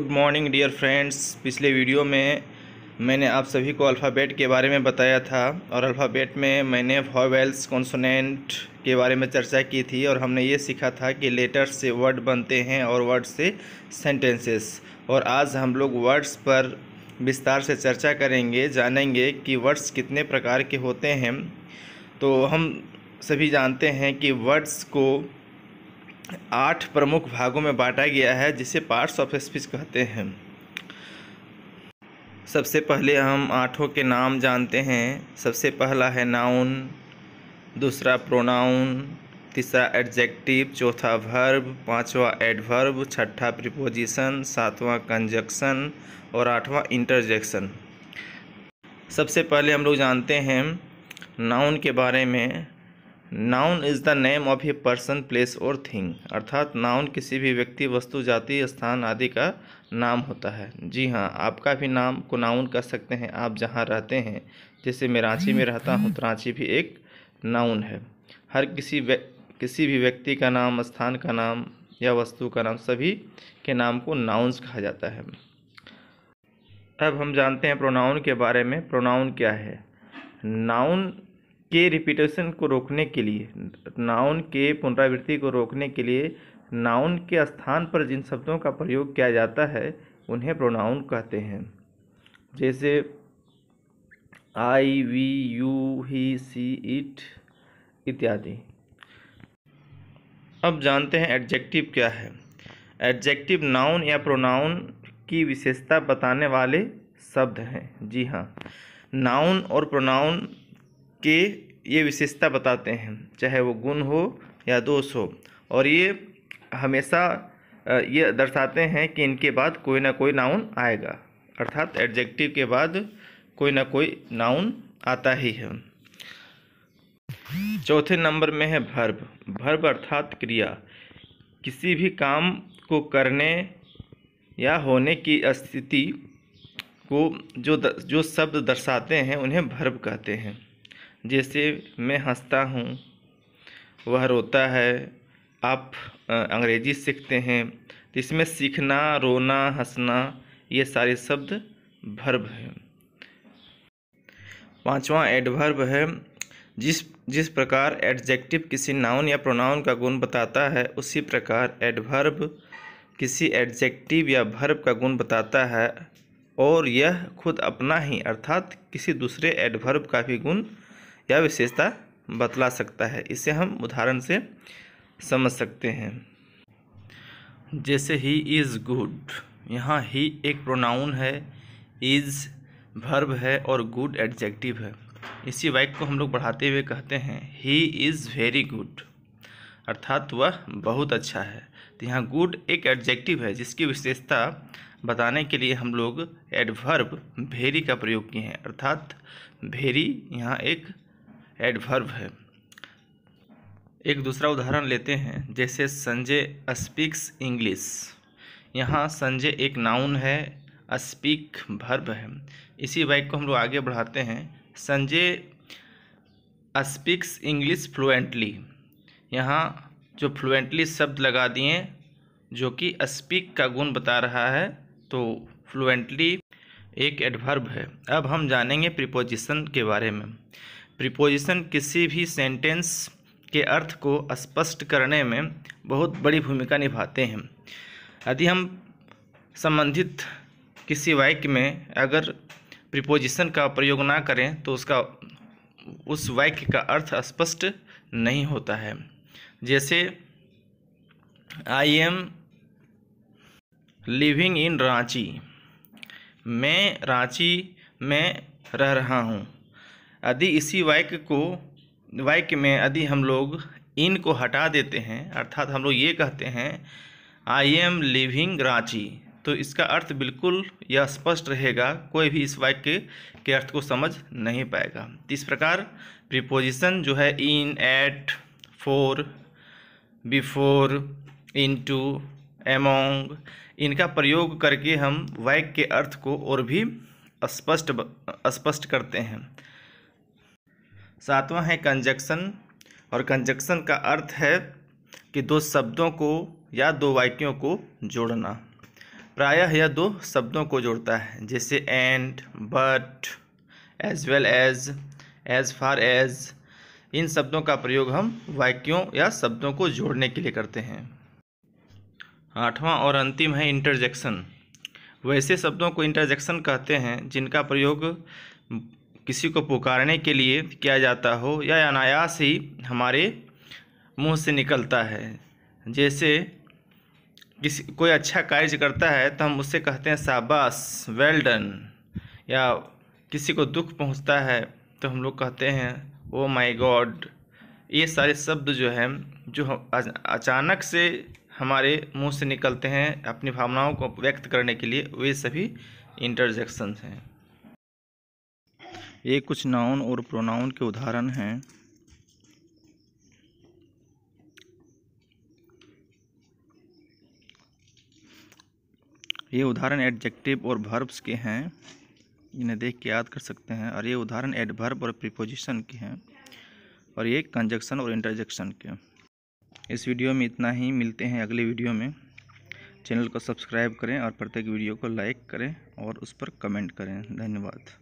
good morning dear friends पिछले video में मैंने आप सभी को अल्फ़ाबेट के बारे में बताया था और अल्फ़ाबेट में मैंने वॉवेल्स कॉन्सोनेंट के बारे में चर्चा की थी और हमने ये सीखा था कि लेटर से वर्ड बनते हैं और वर्ड से सेंटेंसेस और आज हम लोग वर्ड्स पर विस्तार से चर्चा करेंगे जानेंगे कि वर्ड्स कितने प्रकार के होते हैं तो हम सभी जानते हैं कि वर्ड्स को आठ प्रमुख भागों में बांटा गया है जिसे पार्ट्स ऑफ स्पीच कहते हैं सबसे पहले हम आठों के नाम जानते हैं सबसे पहला है नाउन दूसरा प्रोनाउन तीसरा एडजेक्टिव चौथा वर्ब पांचवा एडवर्ब छठा प्रिपोजिशन सातवां कंजक्शन और आठवां इंटरजेक्शन सबसे पहले हम लोग जानते हैं नाउन के बारे में noun is the name of a person place और थिंग अर्थात नाउन किसी भी व्यक्ति वस्तु जाति स्थान आदि का नाम होता है जी हाँ आपका भी नाम को नाउन कह सकते हैं आप जहाँ रहते हैं जैसे मैं रांची में रहता हूँ तो रांची भी एक नाउन है हर किसी किसी भी व्यक्ति का नाम स्थान का नाम या वस्तु का नाम सभी के नाम को नाउन्स कहा जाता है अब हम जानते हैं प्रोनाउन के बारे में प्रोनाउन क्या है नाउन के रिपीटेशन को रोकने के लिए नाउन के पुनरावृत्ति को रोकने के लिए नाउन के स्थान पर जिन शब्दों का प्रयोग किया जाता है उन्हें प्रोनाउन कहते हैं जैसे I we you he she it इत्यादि अब जानते हैं एडजेक्टिव क्या है एडजेक्टिव नाउन या प्रोनाउन की विशेषता बताने वाले शब्द हैं जी हाँ नाउन और प्रोनाउन के ये विशेषता बताते हैं चाहे वो गुण हो या दोष हो और ये हमेशा ये दर्शाते हैं कि इनके बाद कोई ना कोई नाउन आएगा अर्थात एडजेक्टिव के बाद कोई ना कोई नाउन आता ही है चौथे नंबर में है भर्ब भर्ब अर्थात क्रिया किसी भी काम को करने या होने की स्थिति को जो जो शब्द दर्शाते हैं उन्हें भर्ब कहते हैं जैसे मैं हँसता हूँ वह रोता है आप अंग्रेज़ी सीखते हैं तो इसमें सीखना रोना हंसना ये सारे शब्द भर्ब हैं पांचवा एडवर्ब है जिस जिस प्रकार एडजेक्टिव किसी नाउन या प्रोनाउन का गुण बताता है उसी प्रकार एडवर्ब किसी एडजेक्टिव या भर्ब का गुण बताता है और यह खुद अपना ही अर्थात किसी दूसरे एडवर्ब का भी गुण या विशेषता बतला सकता है इसे हम उदाहरण से समझ सकते हैं जैसे ही इज़ गुड यहाँ ही एक प्रोनाउन है इज़ भर्ब है और गुड एडजेक्टिव है इसी वाइक को हम लोग बढ़ाते हुए कहते हैं ही इज़ वेरी गुड अर्थात वह बहुत अच्छा है तो यहाँ गुड एक एडजेक्टिव है जिसकी विशेषता बताने के लिए हम लोग एडवर्ब भेरी का प्रयोग किए हैं अर्थात भेरी यहाँ एक एडवर्ब है एक दूसरा उदाहरण लेते हैं जैसे संजय स्पीक्स इंग्लिश यहाँ संजय एक नाउन है स्पीक भर्ब है इसी वाइक को हम लोग आगे बढ़ाते हैं संजय स्पीक्स इंग्लिश फ्लुएंटली यहाँ जो फ्लुएंटली शब्द लगा दिए जो कि स्पीक का गुण बता रहा है तो फ्लुएंटली एक एडवर्ब है अब हम जानेंगे प्रिपोजिशन के बारे में प्रिपोजिशन किसी भी सेंटेंस के अर्थ को स्पष्ट करने में बहुत बड़ी भूमिका निभाते हैं यदि हम संबंधित किसी वाक्य में अगर प्रिपोजिशन का प्रयोग ना करें तो उसका उस वाक्य का अर्थ स्पष्ट नहीं होता है जैसे I am living in Ranchi मैं रांची में रह रहा हूँ यदि इसी वाक्य को वाक्य में यदि हम लोग इन को हटा देते हैं अर्थात हम लोग ये कहते हैं आई एम लिविंग रांची तो इसका अर्थ बिल्कुल यह स्पष्ट रहेगा कोई भी इस वाक्य के, के अर्थ को समझ नहीं पाएगा तो इस प्रकार प्रिपोजिशन जो है in at for before into among इनका प्रयोग करके हम वाक्य के अर्थ को और भी स्पष्ट स्पष्ट करते हैं सातवां है कंजक्शन और कंजक्शन का अर्थ है कि दो शब्दों को या दो वाक्यों को जोड़ना प्रायः यह दो शब्दों को जोड़ता है जैसे and but as well as as far as इन शब्दों का प्रयोग हम वाक्यों या शब्दों को जोड़ने के लिए करते हैं आठवां और अंतिम है इंटरजेक्शन वैसे शब्दों को इंटरजेक्शन कहते हैं जिनका प्रयोग किसी को पुकारने के लिए किया जाता हो या अनायास ही हमारे मुंह से निकलता है जैसे किसी कोई अच्छा कार्य करता है तो हम उससे कहते हैं शाबाश वेल डन या किसी को दुख पहुंचता है तो हम लोग कहते हैं ओ माय गॉड ये सारे शब्द जो हैं जो अचानक से हमारे मुंह से निकलते हैं अपनी भावनाओं को व्यक्त करने के लिए वे सभी इंटरजेक्शन हैं ये कुछ नाउन और प्रोनाउन के उदाहरण हैं ये उदाहरण एडजेक्टिव और भर्ब्स के हैं इन्हें देख के याद कर सकते हैं और ये उदाहरण एडभर्ब और प्रीपोजिशन के हैं और ये कंजक्शन और इंटरजेक्शन के इस वीडियो में इतना ही मिलते हैं अगले वीडियो में चैनल को सब्सक्राइब करें और प्रत्येक वीडियो को लाइक करें और उस पर कमेंट करें धन्यवाद